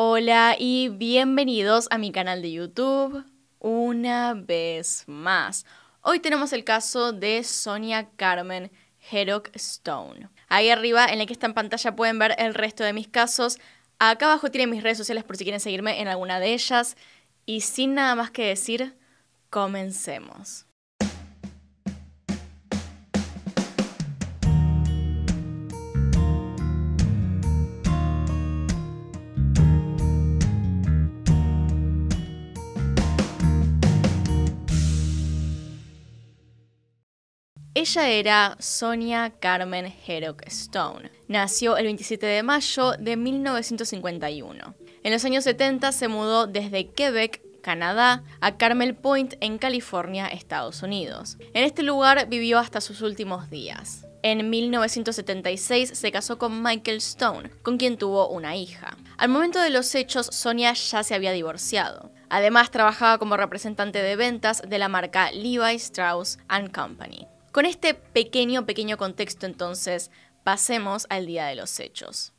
Hola y bienvenidos a mi canal de YouTube una vez más. Hoy tenemos el caso de Sonia Carmen Herock Stone. Ahí arriba, en la que está en pantalla, pueden ver el resto de mis casos. Acá abajo tienen mis redes sociales por si quieren seguirme en alguna de ellas. Y sin nada más que decir, comencemos. Ella era Sonia Carmen Herrock Stone. Nació el 27 de mayo de 1951. En los años 70 se mudó desde Quebec, Canadá, a Carmel Point en California, Estados Unidos. En este lugar vivió hasta sus últimos días. En 1976 se casó con Michael Stone, con quien tuvo una hija. Al momento de los hechos, Sonia ya se había divorciado. Además, trabajaba como representante de ventas de la marca Levi Strauss ⁇ Company. Con este pequeño, pequeño contexto entonces, pasemos al día de los hechos.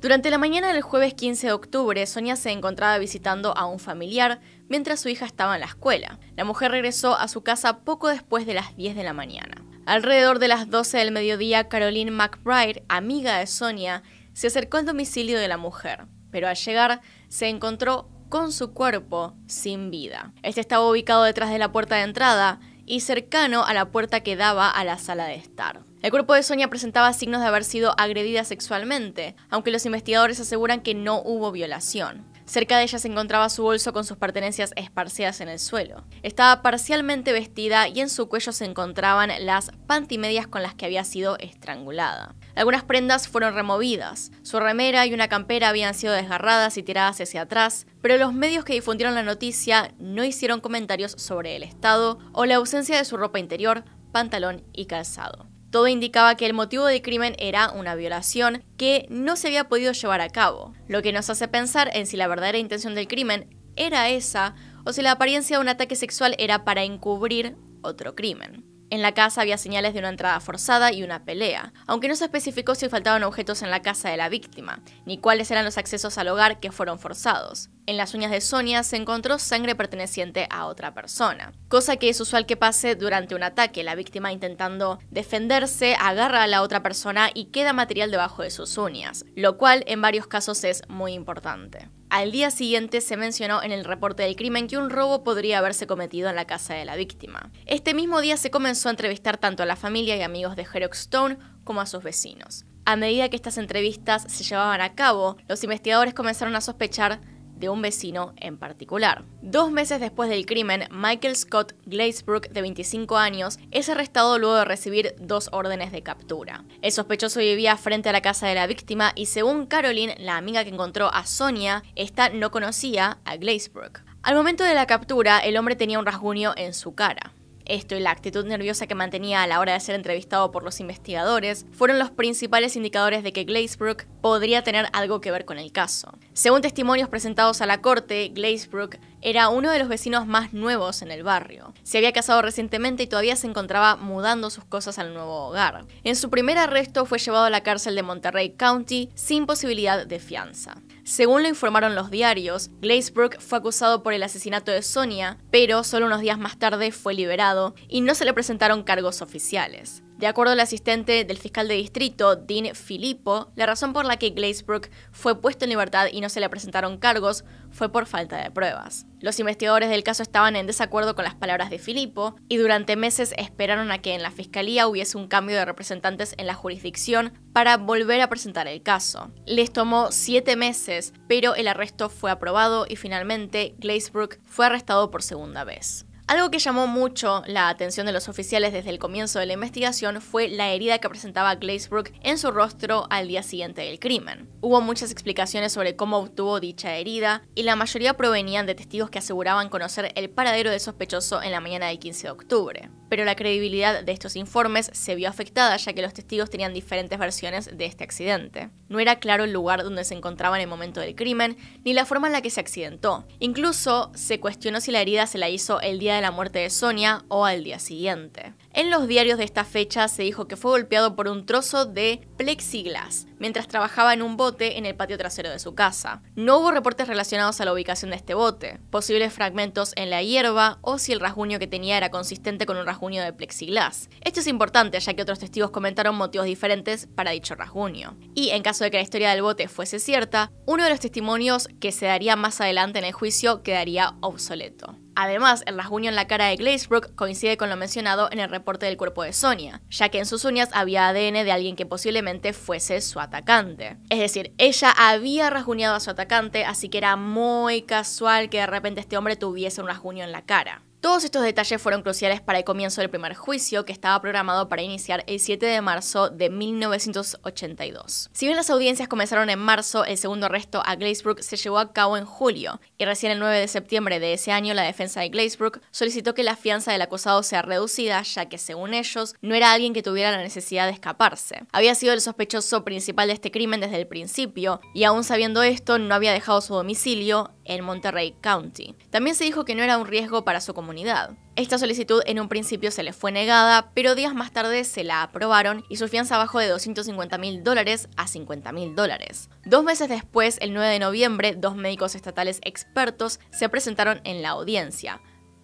Durante la mañana del jueves 15 de octubre, Sonia se encontraba visitando a un familiar mientras su hija estaba en la escuela. La mujer regresó a su casa poco después de las 10 de la mañana. Alrededor de las 12 del mediodía, Caroline McBride, amiga de Sonia, se acercó al domicilio de la mujer, pero al llegar se encontró con su cuerpo sin vida. Este estaba ubicado detrás de la puerta de entrada y cercano a la puerta que daba a la sala de estar. El cuerpo de Sonia presentaba signos de haber sido agredida sexualmente, aunque los investigadores aseguran que no hubo violación. Cerca de ella se encontraba su bolso con sus pertenencias esparcidas en el suelo. Estaba parcialmente vestida y en su cuello se encontraban las pantimedias con las que había sido estrangulada. Algunas prendas fueron removidas, su remera y una campera habían sido desgarradas y tiradas hacia atrás, pero los medios que difundieron la noticia no hicieron comentarios sobre el estado o la ausencia de su ropa interior, pantalón y calzado. Todo indicaba que el motivo del crimen era una violación que no se había podido llevar a cabo, lo que nos hace pensar en si la verdadera intención del crimen era esa o si la apariencia de un ataque sexual era para encubrir otro crimen. En la casa había señales de una entrada forzada y una pelea, aunque no se especificó si faltaban objetos en la casa de la víctima, ni cuáles eran los accesos al hogar que fueron forzados. En las uñas de Sonia se encontró sangre perteneciente a otra persona, cosa que es usual que pase durante un ataque. La víctima intentando defenderse agarra a la otra persona y queda material debajo de sus uñas, lo cual en varios casos es muy importante. Al día siguiente se mencionó en el reporte del crimen que un robo podría haberse cometido en la casa de la víctima. Este mismo día se comenzó a entrevistar tanto a la familia y amigos de Herox Stone como a sus vecinos. A medida que estas entrevistas se llevaban a cabo, los investigadores comenzaron a sospechar de un vecino en particular. Dos meses después del crimen, Michael Scott Glazebrook, de 25 años, es arrestado luego de recibir dos órdenes de captura. El sospechoso vivía frente a la casa de la víctima y según Caroline, la amiga que encontró a Sonia, esta no conocía a Glazebrook. Al momento de la captura, el hombre tenía un rasguño en su cara. Esto y la actitud nerviosa que mantenía a la hora de ser entrevistado por los investigadores fueron los principales indicadores de que Glazebrook podría tener algo que ver con el caso. Según testimonios presentados a la corte, Glazebrook era uno de los vecinos más nuevos en el barrio. Se había casado recientemente y todavía se encontraba mudando sus cosas al nuevo hogar. En su primer arresto fue llevado a la cárcel de Monterrey County sin posibilidad de fianza. Según lo informaron los diarios, Glazebrook fue acusado por el asesinato de Sonia, pero solo unos días más tarde fue liberado y no se le presentaron cargos oficiales. De acuerdo al asistente del fiscal de distrito, Dean Filippo, la razón por la que Glazebrook fue puesto en libertad y no se le presentaron cargos fue por falta de pruebas. Los investigadores del caso estaban en desacuerdo con las palabras de Filippo y durante meses esperaron a que en la fiscalía hubiese un cambio de representantes en la jurisdicción para volver a presentar el caso. Les tomó siete meses, pero el arresto fue aprobado y finalmente Glazebrook fue arrestado por segunda vez. Algo que llamó mucho la atención de los oficiales desde el comienzo de la investigación fue la herida que presentaba Glazebrook en su rostro al día siguiente del crimen. Hubo muchas explicaciones sobre cómo obtuvo dicha herida y la mayoría provenían de testigos que aseguraban conocer el paradero del sospechoso en la mañana del 15 de octubre. Pero la credibilidad de estos informes se vio afectada ya que los testigos tenían diferentes versiones de este accidente. No era claro el lugar donde se encontraba en el momento del crimen ni la forma en la que se accidentó. Incluso se cuestionó si la herida se la hizo el día de la muerte de Sonia o al día siguiente. En los diarios de esta fecha se dijo que fue golpeado por un trozo de plexiglas, mientras trabajaba en un bote en el patio trasero de su casa. No hubo reportes relacionados a la ubicación de este bote, posibles fragmentos en la hierba o si el rasguño que tenía era consistente con un rasguño de plexiglas. Esto es importante ya que otros testigos comentaron motivos diferentes para dicho rasguño. Y en caso de que la historia del bote fuese cierta, uno de los testimonios que se daría más adelante en el juicio quedaría obsoleto. Además, el rasguño en la cara de Glazebrook coincide con lo mencionado en el reporte del cuerpo de Sonia, ya que en sus uñas había ADN de alguien que posiblemente fuese su atacante. Es decir, ella había rasguñado a su atacante, así que era muy casual que de repente este hombre tuviese un rasguño en la cara. Todos estos detalles fueron cruciales para el comienzo del primer juicio, que estaba programado para iniciar el 7 de marzo de 1982. Si bien las audiencias comenzaron en marzo, el segundo arresto a Glazebrook se llevó a cabo en julio, y recién el 9 de septiembre de ese año la defensa de Glazebrook solicitó que la fianza del acusado sea reducida, ya que según ellos no era alguien que tuviera la necesidad de escaparse. Había sido el sospechoso principal de este crimen desde el principio, y aún sabiendo esto no había dejado su domicilio, en Monterrey County. También se dijo que no era un riesgo para su comunidad. Esta solicitud en un principio se le fue negada, pero días más tarde se la aprobaron y su fianza bajó de 250 mil dólares a 50 mil dólares. Dos meses después, el 9 de noviembre, dos médicos estatales expertos se presentaron en la audiencia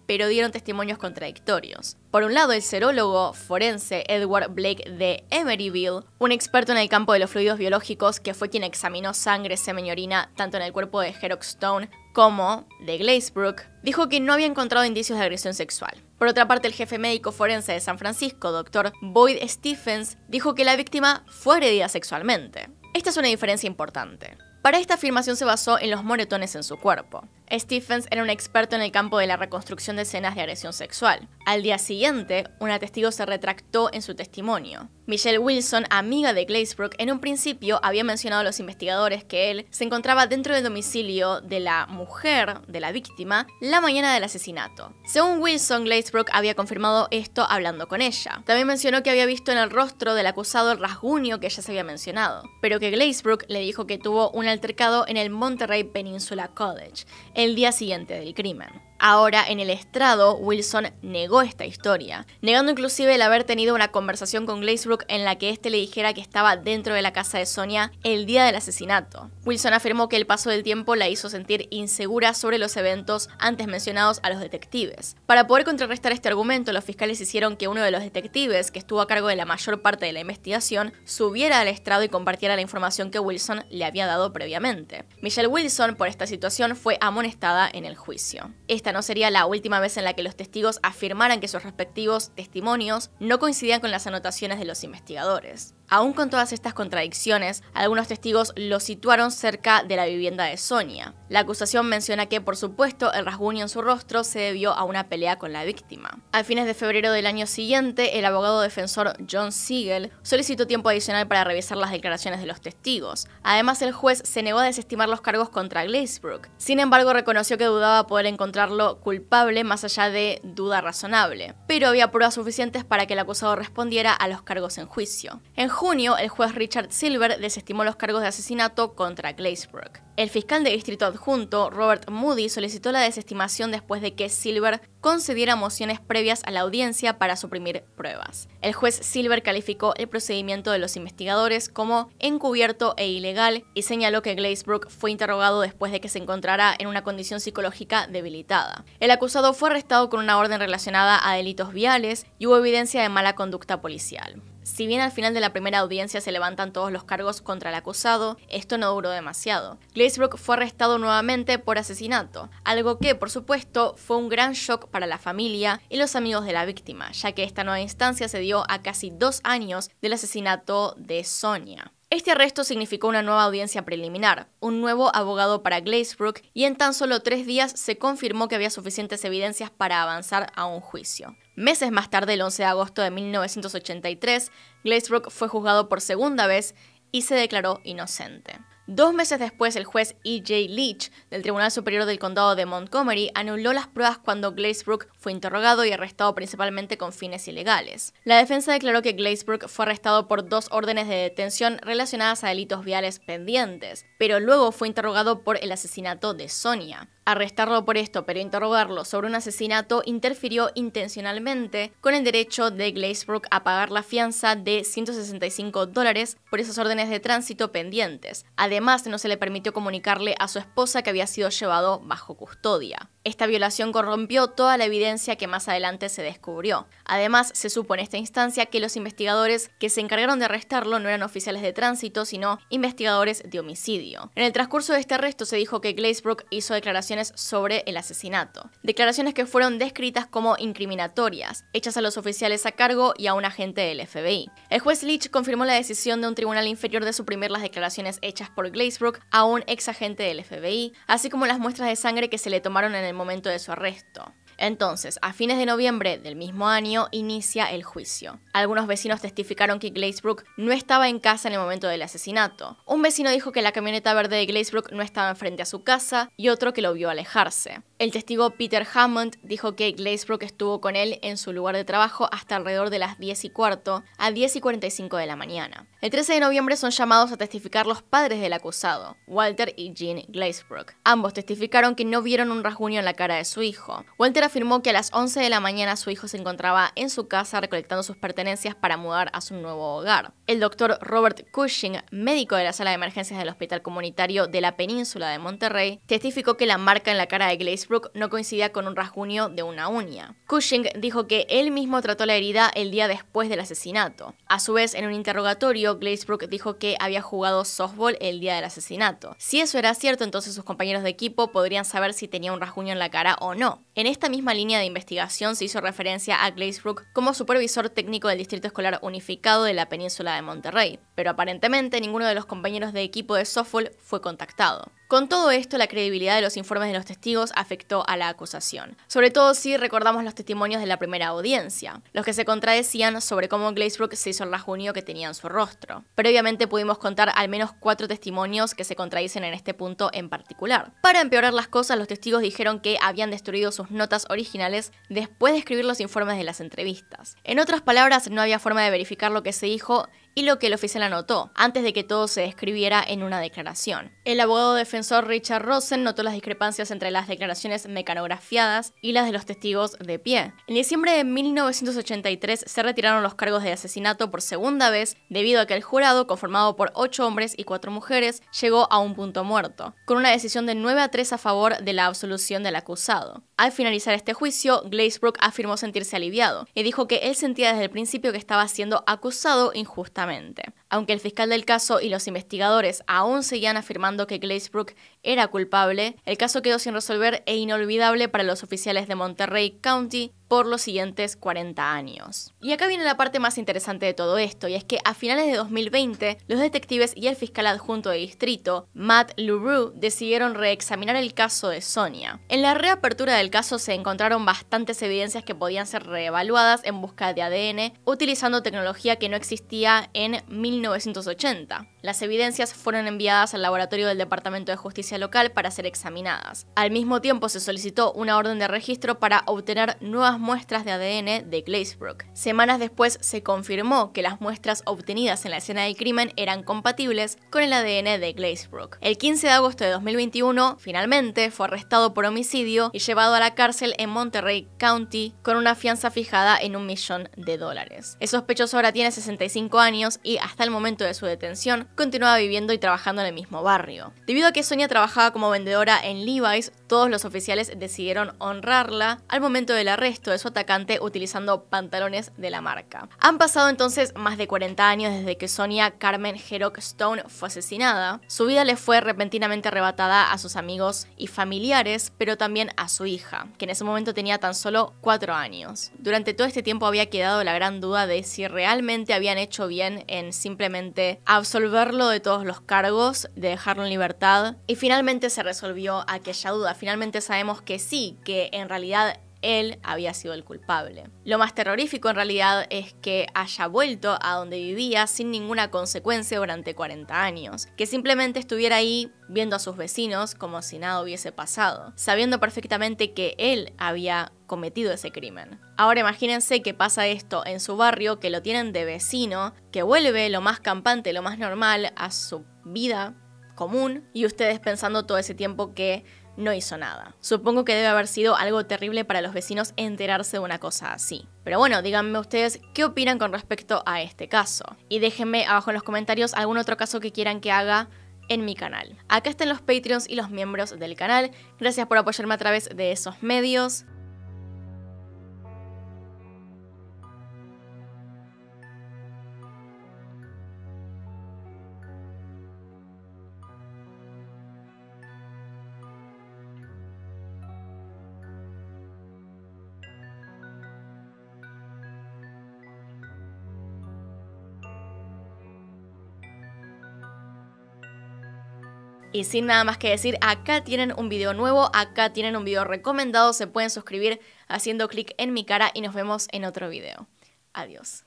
pero dieron testimonios contradictorios. Por un lado, el serólogo forense Edward Blake de Emeryville, un experto en el campo de los fluidos biológicos que fue quien examinó sangre, semen y orina tanto en el cuerpo de Herox Stone como de Glazebrook, dijo que no había encontrado indicios de agresión sexual. Por otra parte, el jefe médico forense de San Francisco, Dr. Boyd Stephens, dijo que la víctima fue agredida sexualmente. Esta es una diferencia importante. Para esta afirmación se basó en los moretones en su cuerpo. Stephens era un experto en el campo de la reconstrucción de escenas de agresión sexual. Al día siguiente, una testigo se retractó en su testimonio. Michelle Wilson, amiga de Glazebrook, en un principio había mencionado a los investigadores que él se encontraba dentro del domicilio de la mujer de la víctima la mañana del asesinato. Según Wilson, Glazebrook había confirmado esto hablando con ella. También mencionó que había visto en el rostro del acusado el rasguño que ya se había mencionado, pero que Glazebrook le dijo que tuvo una altercado en el Monterrey Peninsula College, el día siguiente del crimen. Ahora, en el estrado, Wilson negó esta historia, negando inclusive el haber tenido una conversación con Glazebrook en la que éste le dijera que estaba dentro de la casa de Sonia el día del asesinato. Wilson afirmó que el paso del tiempo la hizo sentir insegura sobre los eventos antes mencionados a los detectives. Para poder contrarrestar este argumento, los fiscales hicieron que uno de los detectives, que estuvo a cargo de la mayor parte de la investigación, subiera al estrado y compartiera la información que Wilson le había dado previamente. Michelle Wilson, por esta situación, fue amonestada en el juicio. Esta no sería la última vez en la que los testigos afirmaran que sus respectivos testimonios no coincidían con las anotaciones de los investigadores. Aún con todas estas contradicciones, algunos testigos lo situaron cerca de la vivienda de Sonia. La acusación menciona que, por supuesto, el rasguño en su rostro se debió a una pelea con la víctima. A fines de febrero del año siguiente, el abogado defensor John Siegel solicitó tiempo adicional para revisar las declaraciones de los testigos. Además, el juez se negó a desestimar los cargos contra Glazebrook. Sin embargo, reconoció que dudaba poder encontrarlo culpable más allá de duda razonable, pero había pruebas suficientes para que el acusado respondiera a los cargos en juicio junio, el juez Richard Silver desestimó los cargos de asesinato contra Glazebrook. El fiscal de distrito adjunto, Robert Moody, solicitó la desestimación después de que Silver concediera mociones previas a la audiencia para suprimir pruebas. El juez Silver calificó el procedimiento de los investigadores como encubierto e ilegal y señaló que Glazebrook fue interrogado después de que se encontrara en una condición psicológica debilitada. El acusado fue arrestado con una orden relacionada a delitos viales y hubo evidencia de mala conducta policial. Si bien al final de la primera audiencia se levantan todos los cargos contra el acusado, esto no duró demasiado. Glazebrook fue arrestado nuevamente por asesinato, algo que, por supuesto, fue un gran shock para la familia y los amigos de la víctima, ya que esta nueva instancia se dio a casi dos años del asesinato de Sonia. Este arresto significó una nueva audiencia preliminar, un nuevo abogado para Glazebrook y en tan solo tres días se confirmó que había suficientes evidencias para avanzar a un juicio. Meses más tarde, el 11 de agosto de 1983, Glazebrook fue juzgado por segunda vez y se declaró inocente. Dos meses después, el juez E.J. Leach del Tribunal Superior del Condado de Montgomery anuló las pruebas cuando Glazebrook fue interrogado y arrestado principalmente con fines ilegales. La defensa declaró que Glazebrook fue arrestado por dos órdenes de detención relacionadas a delitos viales pendientes, pero luego fue interrogado por el asesinato de Sonia. Arrestarlo por esto, pero interrogarlo sobre un asesinato interfirió intencionalmente con el derecho de Glazebrook a pagar la fianza de 165 dólares por esas órdenes de tránsito pendientes. Además, no se le permitió comunicarle a su esposa que había sido llevado bajo custodia. Esta violación corrompió toda la evidencia que más adelante se descubrió. Además, se supo en esta instancia que los investigadores que se encargaron de arrestarlo no eran oficiales de tránsito, sino investigadores de homicidio. En el transcurso de este arresto se dijo que Glazebrook hizo declaraciones sobre el asesinato, declaraciones que fueron descritas como incriminatorias, hechas a los oficiales a cargo y a un agente del FBI. El juez Leach confirmó la decisión de un tribunal inferior de suprimir las declaraciones hechas por Glazebrook a un ex agente del FBI, así como las muestras de sangre que se le tomaron en el momento de su arresto. Entonces, a fines de noviembre del mismo año, inicia el juicio. Algunos vecinos testificaron que Glazebrook no estaba en casa en el momento del asesinato. Un vecino dijo que la camioneta verde de Glazebrook no estaba enfrente a su casa y otro que lo vio alejarse. El testigo Peter Hammond dijo que Glazebrook estuvo con él en su lugar de trabajo hasta alrededor de las 10 y cuarto a 10 y 45 de la mañana. El 13 de noviembre son llamados a testificar los padres del acusado, Walter y Jean Glazebrook. Ambos testificaron que no vieron un rasguño en la cara de su hijo. Walter afirmó que a las 11 de la mañana su hijo se encontraba en su casa recolectando sus pertenencias para mudar a su nuevo hogar. El doctor Robert Cushing, médico de la sala de emergencias del Hospital Comunitario de la Península de Monterrey, testificó que la marca en la cara de Glazebrook no coincidía con un rasguño de una uña. Cushing dijo que él mismo trató la herida el día después del asesinato. A su vez, en un interrogatorio, Glazebrook dijo que había jugado softball el día del asesinato. Si eso era cierto, entonces sus compañeros de equipo podrían saber si tenía un rasguño en la cara o no. En esta misma la misma línea de investigación se hizo referencia a Glazebrook como supervisor técnico del Distrito Escolar Unificado de la Península de Monterrey, pero aparentemente ninguno de los compañeros de equipo de softball fue contactado. Con todo esto, la credibilidad de los informes de los testigos afectó a la acusación, sobre todo si recordamos los testimonios de la primera audiencia, los que se contradecían sobre cómo Glazebrook se hizo el rajunio que tenía en su rostro. Previamente pudimos contar al menos cuatro testimonios que se contradicen en este punto en particular. Para empeorar las cosas, los testigos dijeron que habían destruido sus notas originales después de escribir los informes de las entrevistas. En otras palabras, no había forma de verificar lo que se dijo y lo que el oficial anotó, antes de que todo se describiera en una declaración. El abogado defensor Richard Rosen notó las discrepancias entre las declaraciones mecanografiadas y las de los testigos de pie. En diciembre de 1983 se retiraron los cargos de asesinato por segunda vez debido a que el jurado, conformado por ocho hombres y cuatro mujeres, llegó a un punto muerto, con una decisión de 9 a 3 a favor de la absolución del acusado. Al finalizar este juicio, Glazebrook afirmó sentirse aliviado y dijo que él sentía desde el principio que estaba siendo acusado injustamente. Aunque el fiscal del caso y los investigadores aún seguían afirmando que Glazebrook era culpable, el caso quedó sin resolver e inolvidable para los oficiales de Monterrey County por los siguientes 40 años. Y acá viene la parte más interesante de todo esto, y es que a finales de 2020, los detectives y el fiscal adjunto de distrito, Matt LuRue, decidieron reexaminar el caso de Sonia. En la reapertura del caso se encontraron bastantes evidencias que podían ser reevaluadas en busca de ADN, utilizando tecnología que no existía en 1980. Las evidencias fueron enviadas al laboratorio del Departamento de Justicia local para ser examinadas. Al mismo tiempo se solicitó una orden de registro para obtener nuevas muestras de ADN de Glazebrook. Semanas después se confirmó que las muestras obtenidas en la escena del crimen eran compatibles con el ADN de Glazebrook. El 15 de agosto de 2021, finalmente, fue arrestado por homicidio y llevado a la cárcel en Monterrey County con una fianza fijada en un millón de dólares. El sospechoso ahora tiene 65 años y hasta el momento de su detención continúa viviendo y trabajando en el mismo barrio. Debido a que Sonia trabajaba como vendedora en Levi's, todos los oficiales decidieron honrarla al momento del arresto de su atacante utilizando pantalones de la marca. Han pasado entonces más de 40 años desde que Sonia Carmen Herock Stone fue asesinada. Su vida le fue repentinamente arrebatada a sus amigos y familiares, pero también a su hija, que en ese momento tenía tan solo 4 años. Durante todo este tiempo había quedado la gran duda de si realmente habían hecho bien en simplemente absolverlo de todos los cargos, de dejarlo en libertad, y finalmente se resolvió aquella duda finalmente sabemos que sí, que en realidad él había sido el culpable. Lo más terrorífico en realidad es que haya vuelto a donde vivía sin ninguna consecuencia durante 40 años, que simplemente estuviera ahí viendo a sus vecinos como si nada hubiese pasado, sabiendo perfectamente que él había cometido ese crimen. Ahora imagínense que pasa esto en su barrio, que lo tienen de vecino, que vuelve lo más campante, lo más normal a su vida común, y ustedes pensando todo ese tiempo que no hizo nada. Supongo que debe haber sido algo terrible para los vecinos enterarse de una cosa así. Pero bueno, díganme ustedes qué opinan con respecto a este caso. Y déjenme abajo en los comentarios algún otro caso que quieran que haga en mi canal. Acá están los Patreons y los miembros del canal. Gracias por apoyarme a través de esos medios. Y sin nada más que decir, acá tienen un video nuevo, acá tienen un video recomendado, se pueden suscribir haciendo clic en mi cara y nos vemos en otro video. Adiós.